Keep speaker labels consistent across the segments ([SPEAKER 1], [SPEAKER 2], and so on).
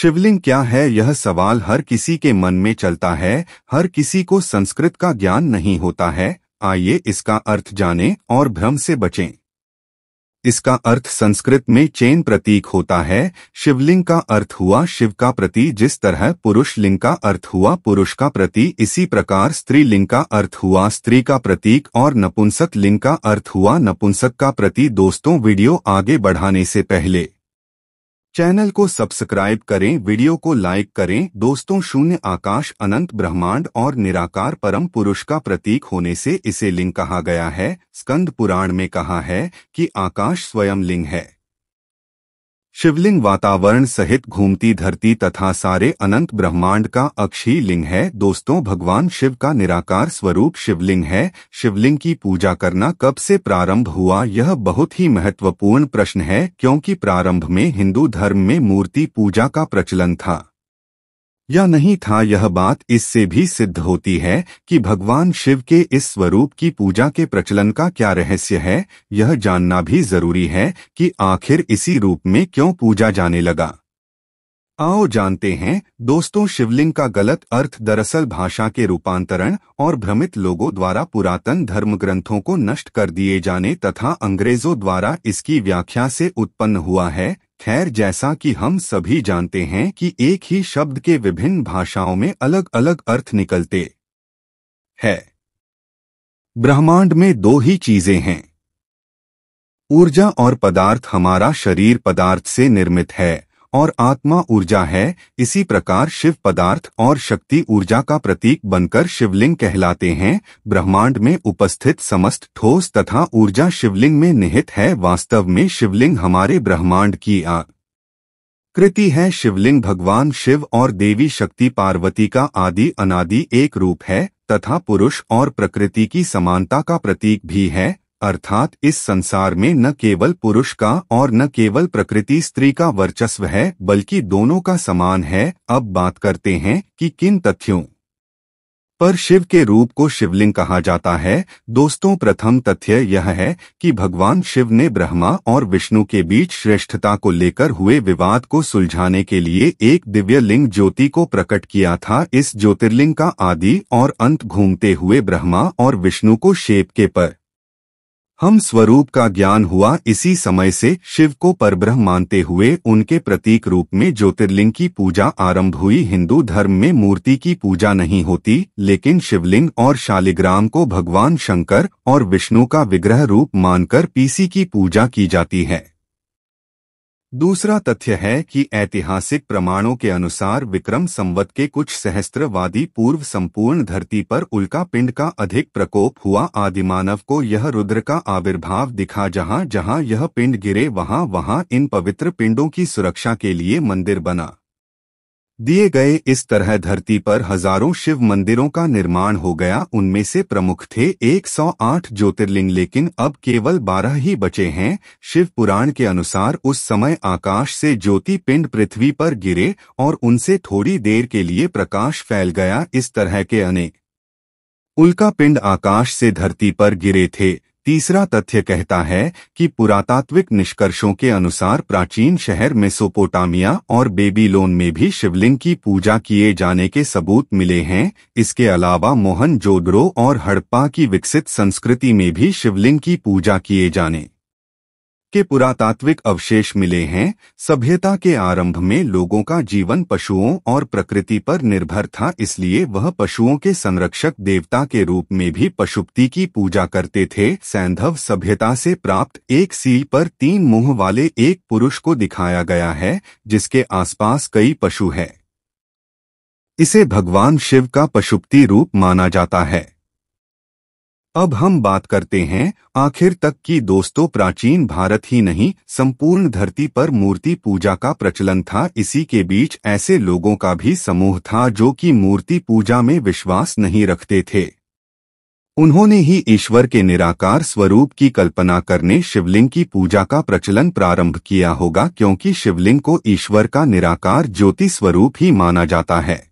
[SPEAKER 1] शिवलिंग क्या है यह सवाल हर किसी के मन में चलता है हर किसी को संस्कृत का ज्ञान नहीं होता है आइए इसका अर्थ जानें और भ्रम से बचें इसका अर्थ संस्कृत में चेन प्रतीक होता है शिवलिंग का अर्थ हुआ शिव का प्रति जिस तरह पुरुष लिंग का अर्थ हुआ पुरुष का प्रति इसी प्रकार स्त्री लिंग का अर्थ हुआ स्त्री का प्रतीक और नपुंसक लिंग का अर्थ हुआ नपुंसक का प्रति दोस्तों वीडियो आगे बढ़ाने से पहले चैनल को सब्सक्राइब करें वीडियो को लाइक करें दोस्तों शून्य आकाश अनंत ब्रह्मांड और निराकार परम पुरुष का प्रतीक होने से इसे लिंग कहा गया है स्कंद पुराण में कहा है कि आकाश स्वयं लिंग है शिवलिंग वातावरण सहित घूमती धरती तथा सारे अनंत ब्रह्मांड का अक्षी लिंग है दोस्तों भगवान शिव का निराकार स्वरूप शिवलिंग है शिवलिंग की पूजा करना कब से प्रारंभ हुआ यह बहुत ही महत्वपूर्ण प्रश्न है क्योंकि प्रारंभ में हिंदू धर्म में मूर्ति पूजा का प्रचलन था या नहीं था यह बात इससे भी सिद्ध होती है कि भगवान शिव के इस स्वरूप की पूजा के प्रचलन का क्या रहस्य है यह जानना भी जरूरी है कि आखिर इसी रूप में क्यों पूजा जाने लगा आओ जानते हैं दोस्तों शिवलिंग का गलत अर्थ दरअसल भाषा के रूपांतरण और भ्रमित लोगों द्वारा पुरातन धर्म ग्रंथों को नष्ट कर दिए जाने तथा अंग्रेजों द्वारा इसकी व्याख्या से उत्पन्न हुआ है खैर जैसा कि हम सभी जानते हैं कि एक ही शब्द के विभिन्न भाषाओं में अलग अलग अर्थ निकलते है ब्रह्मांड में दो ही चीजें हैं ऊर्जा और पदार्थ हमारा शरीर पदार्थ से निर्मित है और आत्मा ऊर्जा है इसी प्रकार शिव पदार्थ और शक्ति ऊर्जा का प्रतीक बनकर शिवलिंग कहलाते हैं ब्रह्मांड में उपस्थित समस्त ठोस तथा ऊर्जा शिवलिंग में निहित है वास्तव में शिवलिंग हमारे ब्रह्मांड की आ कृति है शिवलिंग भगवान शिव और देवी शक्ति पार्वती का आदि अनादि एक रूप है तथा पुरुष और प्रकृति की समानता का प्रतीक भी है अर्थात इस संसार में न केवल पुरुष का और न केवल प्रकृति स्त्री का वर्चस्व है बल्कि दोनों का समान है अब बात करते हैं कि किन तथ्यों पर शिव के रूप को शिवलिंग कहा जाता है दोस्तों प्रथम तथ्य यह है कि भगवान शिव ने ब्रह्मा और विष्णु के बीच श्रेष्ठता को लेकर हुए विवाद को सुलझाने के लिए एक दिव्य लिंग ज्योति को प्रकट किया था इस ज्योतिर्लिंग का आदि और अंत घूमते हुए ब्रह्मा और विष्णु को शेप के पर हम स्वरूप का ज्ञान हुआ इसी समय से शिव को परब्रह्म मानते हुए उनके प्रतीक रूप में ज्योतिर्लिंग की पूजा आरंभ हुई हिंदू धर्म में मूर्ति की पूजा नहीं होती लेकिन शिवलिंग और शालिग्राम को भगवान शंकर और विष्णु का विग्रह रूप मानकर पीसी की पूजा की जाती है दूसरा तथ्य है कि ऐतिहासिक प्रमाणों के अनुसार विक्रम संवत के कुछ सहस्त्रवादी पूर्व संपूर्ण धरती पर उल्का पिंड का अधिक प्रकोप हुआ आदिमानव को यह रुद्र का आविर्भाव दिखा जहां जहां यह पिंड गिरे वहां वहां इन पवित्र पिंडों की सुरक्षा के लिए मंदिर बना दिए गए इस तरह धरती पर हजारों शिव मंदिरों का निर्माण हो गया उनमें से प्रमुख थे 108 ज्योतिर्लिंग लेकिन अब केवल 12 ही बचे हैं शिव पुराण के अनुसार उस समय आकाश से ज्योति पिंड पृथ्वी पर गिरे और उनसे थोड़ी देर के लिए प्रकाश फैल गया इस तरह के अनेक उल्का पिंड आकाश से धरती पर गिरे थे तीसरा तथ्य कहता है कि पुरातात्विक निष्कर्षों के अनुसार प्राचीन शहर मेसोपोटामिया और बेबीलोन में भी शिवलिंग की पूजा किए जाने के सबूत मिले हैं इसके अलावा मोहन जोदड़ो और हड़प्पा की विकसित संस्कृति में भी शिवलिंग की पूजा किए जाने के पुरातात्विक अवशेष मिले हैं सभ्यता के आरंभ में लोगों का जीवन पशुओं और प्रकृति पर निर्भर था इसलिए वह पशुओं के संरक्षक देवता के रूप में भी पशुपति की पूजा करते थे सैंधव सभ्यता से प्राप्त एक सील पर तीन मुंह वाले एक पुरुष को दिखाया गया है जिसके आसपास कई पशु हैं इसे भगवान शिव का पशुपति रूप माना जाता है अब हम बात करते हैं आखिर तक कि दोस्तों प्राचीन भारत ही नहीं संपूर्ण धरती पर मूर्ति पूजा का प्रचलन था इसी के बीच ऐसे लोगों का भी समूह था जो कि मूर्ति पूजा में विश्वास नहीं रखते थे उन्होंने ही ईश्वर के निराकार स्वरूप की कल्पना करने शिवलिंग की पूजा का प्रचलन प्रारंभ किया होगा क्योंकि शिवलिंग को ईश्वर का निराकार ज्योति स्वरूप ही माना जाता है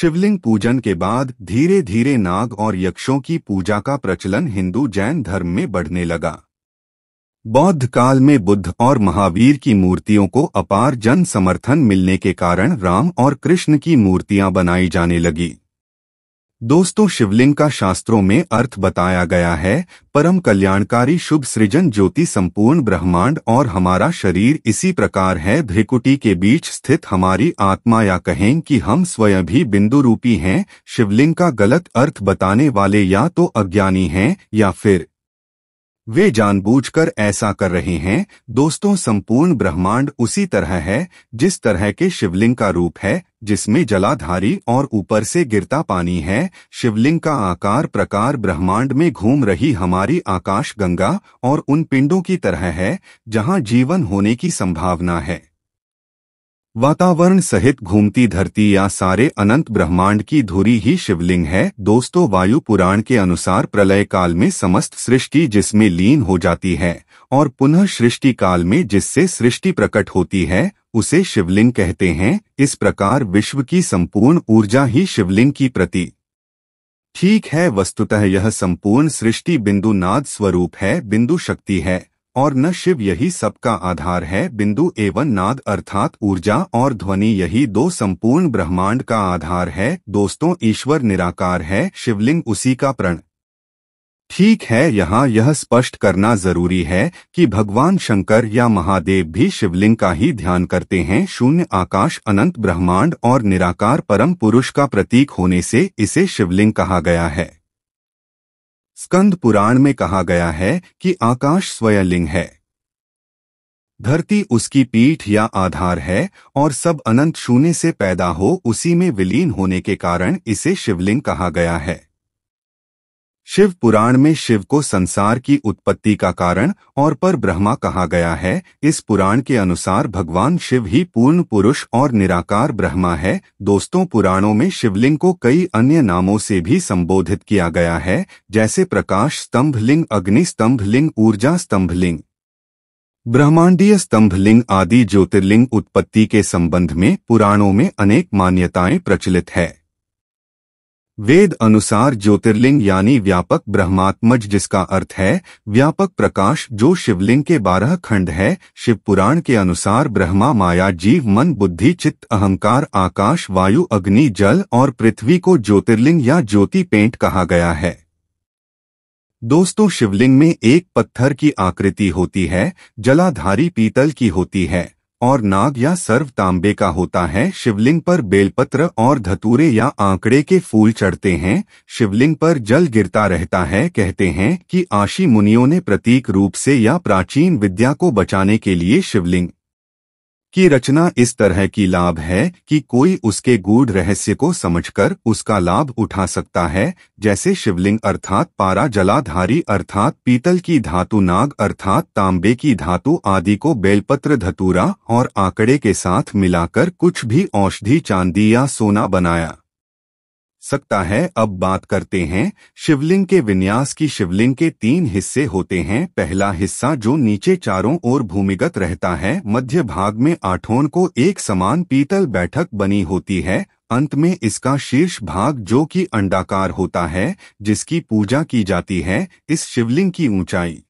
[SPEAKER 1] शिवलिंग पूजन के बाद धीरे धीरे नाग और यक्षों की पूजा का प्रचलन हिंदू जैन धर्म में बढ़ने लगा बौद्ध काल में बुद्ध और महावीर की मूर्तियों को अपार जन समर्थन मिलने के कारण राम और कृष्ण की मूर्तियां बनाई जाने लगी दोस्तों शिवलिंग का शास्त्रों में अर्थ बताया गया है परम कल्याणकारी शुभ सृजन ज्योति संपूर्ण ब्रह्मांड और हमारा शरीर इसी प्रकार है भ्रिकुटी के बीच स्थित हमारी आत्मा या कहें कि हम स्वयं भी बिंदु रूपी हैं शिवलिंग का गलत अर्थ बताने वाले या तो अज्ञानी हैं या फिर वे जानबूझकर ऐसा कर रहे हैं दोस्तों संपूर्ण ब्रह्मांड उसी तरह है जिस तरह के शिवलिंग का रूप है जिसमें जलाधारी और ऊपर से गिरता पानी है शिवलिंग का आकार प्रकार ब्रह्मांड में घूम रही हमारी आकाश गंगा और उन पिंडों की तरह है जहां जीवन होने की संभावना है वातावरण सहित घूमती धरती या सारे अनंत ब्रह्मांड की धुरी ही शिवलिंग है दोस्तों वायु पुराण के अनुसार प्रलय काल में समस्त सृष्टि जिसमें लीन हो जाती है और पुनः सृष्टि काल में जिससे सृष्टि प्रकट होती है उसे शिवलिंग कहते हैं इस प्रकार विश्व की संपूर्ण ऊर्जा ही शिवलिंग की प्रति ठीक है वस्तुतः यह संपूर्ण सृष्टि बिंदु नाद स्वरूप है बिंदु शक्ति है और न शिव यही सबका आधार है बिंदु एवं नाद अर्थात ऊर्जा और ध्वनि यही दो संपूर्ण ब्रह्मांड का आधार है दोस्तों ईश्वर निराकार है शिवलिंग उसी का प्रण ठीक है यहाँ यह स्पष्ट करना जरूरी है कि भगवान शंकर या महादेव भी शिवलिंग का ही ध्यान करते हैं शून्य आकाश अनंत ब्रह्मांड और निराकार परम पुरुष का प्रतीक होने से इसे शिवलिंग कहा गया है स्कंद पुराण में कहा गया है कि आकाश स्वयलिंग है धरती उसकी पीठ या आधार है और सब अनंत शून्य से पैदा हो उसी में विलीन होने के कारण इसे शिवलिंग कहा गया है शिव पुराण में शिव को संसार की उत्पत्ति का कारण और पर ब्रह्मा कहा गया है इस पुराण के अनुसार भगवान शिव ही पूर्ण पुरुष और निराकार ब्रह्मा है दोस्तों पुराणों में शिवलिंग को कई अन्य नामों से भी संबोधित किया गया है जैसे प्रकाश स्तंभ लिंग अग्नि स्तंभ लिंग ऊर्जा स्तंभ लिंग ब्रह्मांडीय स्तंभ लिंग आदि ज्योतिर्लिंग उत्पत्ति के संबंध में पुराणों में अनेक मान्यताएं प्रचलित है वेद अनुसार ज्योतिर्लिंग यानी व्यापक ब्रह्मात्मज जिसका अर्थ है व्यापक प्रकाश जो शिवलिंग के बारह खंड है शिव पुराण के अनुसार ब्रह्मा माया जीव मन बुद्धि चित्त अहंकार आकाश वायु अग्नि जल और पृथ्वी को ज्योतिर्लिंग या ज्योति पेंट कहा गया है दोस्तों शिवलिंग में एक पत्थर की आकृति होती है जलाधारी पीतल की होती है और नाग या सर्व तांबे का होता है शिवलिंग पर बेलपत्र और धतूरे या आंकड़े के फूल चढ़ते हैं शिवलिंग पर जल गिरता रहता है कहते हैं कि आशी मुनियों ने प्रतीक रूप से या प्राचीन विद्या को बचाने के लिए शिवलिंग की रचना इस तरह की लाभ है कि कोई उसके गूढ़ रहस्य को समझकर उसका लाभ उठा सकता है जैसे शिवलिंग अर्थात पारा जलाधारी अर्थात पीतल की धातु नाग अर्थात तांबे की धातु आदि को बेलपत्र धतूरा और आंकड़े के साथ मिलाकर कुछ भी औषधि चांदी या सोना बनाया सकता है अब बात करते हैं शिवलिंग के विन्यास की शिवलिंग के तीन हिस्से होते हैं पहला हिस्सा जो नीचे चारों ओर भूमिगत रहता है मध्य भाग में आठोन को एक समान पीतल बैठक बनी होती है अंत में इसका शीर्ष भाग जो कि अंडाकार होता है जिसकी पूजा की जाती है इस शिवलिंग की ऊंचाई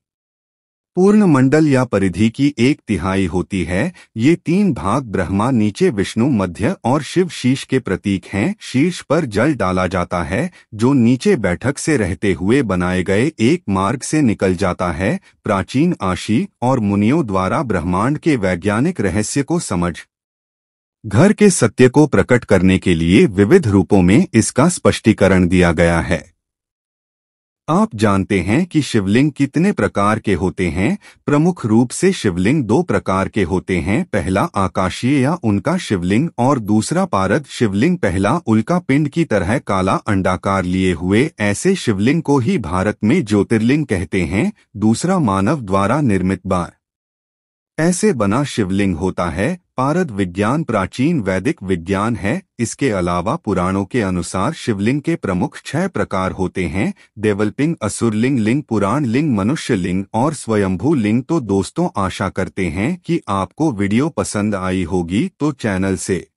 [SPEAKER 1] पूर्ण मंडल या परिधि की एक तिहाई होती है ये तीन भाग ब्रह्मा नीचे विष्णु मध्य और शिव शीश के प्रतीक हैं शीश पर जल डाला जाता है जो नीचे बैठक से रहते हुए बनाए गए एक मार्ग से निकल जाता है प्राचीन आशी और मुनियों द्वारा ब्रह्मांड के वैज्ञानिक रहस्य को समझ घर के सत्य को प्रकट करने के लिए विविध रूपों में इसका स्पष्टीकरण दिया गया है आप जानते हैं कि शिवलिंग कितने प्रकार के होते हैं प्रमुख रूप से शिवलिंग दो प्रकार के होते हैं पहला आकाशीय या उनका शिवलिंग और दूसरा पारद शिवलिंग पहला उल्का पिंड की तरह काला अंडाकार लिए हुए ऐसे शिवलिंग को ही भारत में ज्योतिर्लिंग कहते हैं दूसरा मानव द्वारा निर्मित बार ऐसे बना शिवलिंग होता है पारद विज्ञान प्राचीन वैदिक विज्ञान है इसके अलावा पुराणों के अनुसार शिवलिंग के प्रमुख छह प्रकार होते हैं देवलपिंग असुरलिंग लिंग पुराण लिंग मनुष्य लिंग और स्वयंभू लिंग तो दोस्तों आशा करते हैं कि आपको वीडियो पसंद आई होगी तो चैनल से